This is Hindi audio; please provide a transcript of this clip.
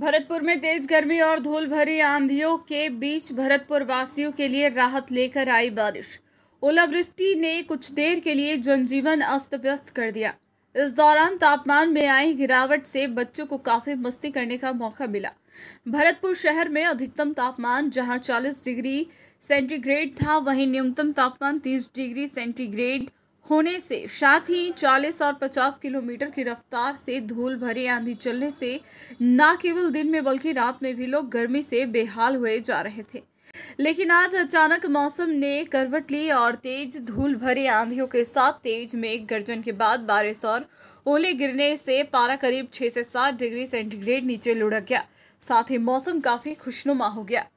भरतपुर में तेज गर्मी और धूल भरी आंधियों के बीच भरतपुर वासियों के लिए राहत लेकर आई बारिश ओलावृष्टि ने कुछ देर के लिए जनजीवन अस्त व्यस्त कर दिया इस दौरान तापमान में आई गिरावट से बच्चों को काफी मस्ती करने का मौका मिला भरतपुर शहर में अधिकतम तापमान जहां 40 डिग्री सेंटीग्रेड था वहीं न्यूनतम तापमान 30 डिग्री सेंटीग्रेड होने से साथ ही 40 और 50 किलोमीटर की रफ्तार से धूल भरी आंधी चलने से न केवल दिन में बल्कि रात में भी लोग गर्मी से बेहाल हुए जा रहे थे लेकिन आज अचानक मौसम ने करवट ली और तेज धूल भरी आंधियों के साथ तेज मेघ गर्जन के बाद बारिश और ओले गिरने से पारा करीब 6 से 7 डिग्री सेंटीग्रेड नीचे लुढ़क गया साथ ही मौसम काफ़ी खुशनुमा हो गया